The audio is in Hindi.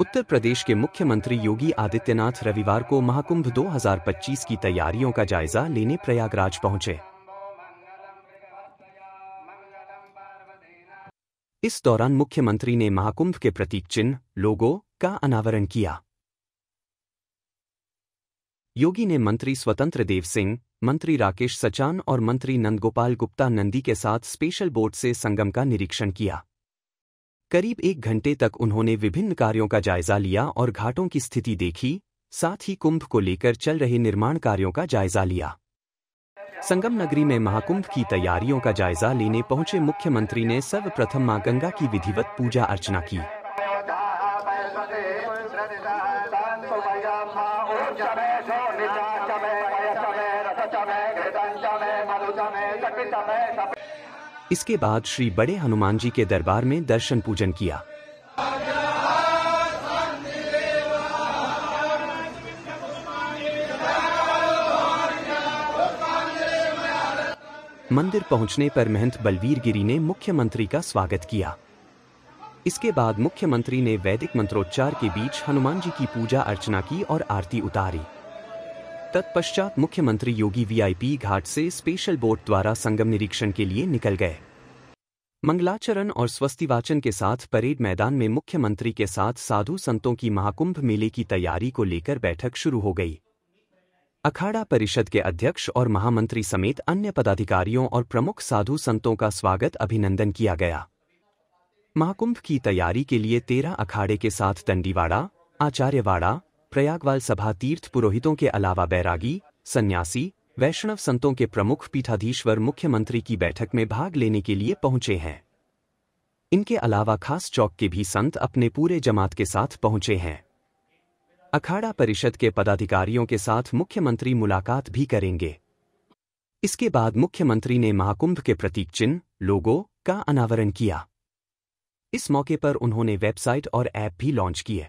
उत्तर प्रदेश के मुख्यमंत्री योगी आदित्यनाथ रविवार को महाकुंभ 2025 की तैयारियों का जायजा लेने प्रयागराज पहुंचे इस दौरान मुख्यमंत्री ने महाकुंभ के प्रतीक चिन्ह लोगों का अनावरण किया योगी ने मंत्री स्वतंत्र देव सिंह मंत्री राकेश सचान और मंत्री नंदगोपाल गुप्ता नंदी के साथ स्पेशल बोट से संगम का निरीक्षण किया करीब एक घंटे तक उन्होंने विभिन्न कार्यों का जायजा लिया और घाटों की स्थिति देखी साथ ही कुंभ को लेकर चल रहे निर्माण कार्यों का जायजा लिया संगम नगरी में महाकुंभ की तैयारियों का जायजा लेने पहुंचे मुख्यमंत्री ने सर्वप्रथम मां गंगा की विधिवत पूजा अर्चना की इसके बाद श्री बड़े हनुमान जी के दरबार में दर्शन पूजन किया मंदिर पहुंचने पर महंत बलवीर गिरी ने मुख्यमंत्री का स्वागत किया इसके बाद मुख्यमंत्री ने वैदिक मंत्रोच्चार के बीच हनुमान जी की पूजा अर्चना की और आरती उतारी तत्पश्चात मुख्यमंत्री योगी वीआईपी घाट से स्पेशल बोट द्वारा संगम निरीक्षण के लिए निकल गए मंगलाचरण और स्वस्तिवाचन के साथ परेड मैदान में मुख्यमंत्री के साथ साधु संतों की महाकुंभ मेले की तैयारी को लेकर बैठक शुरू हो गई अखाड़ा परिषद के अध्यक्ष और महामंत्री समेत अन्य पदाधिकारियों और प्रमुख साधु संतों का स्वागत अभिनंदन किया गया महाकुंभ की तैयारी के लिए तेरह अखाड़े के साथ दंडीवाड़ा आचार्यवाड़ा प्रयागवाल सभा तीर्थ पुरोहितों के अलावा बैरागी सन्यासी वैष्णव संतों के प्रमुख पीठाधीश्वर मुख्यमंत्री की बैठक में भाग लेने के लिए पहुंचे हैं इनके अलावा खास चौक के भी संत अपने पूरे जमात के साथ पहुंचे हैं अखाड़ा परिषद के पदाधिकारियों के साथ मुख्यमंत्री मुलाकात भी करेंगे इसके बाद मुख्यमंत्री ने महाकुंभ के प्रतीक चिन्ह लोगो का अनावरण किया इस मौके पर उन्होंने वेबसाइट और ऐप भी लॉन्च किए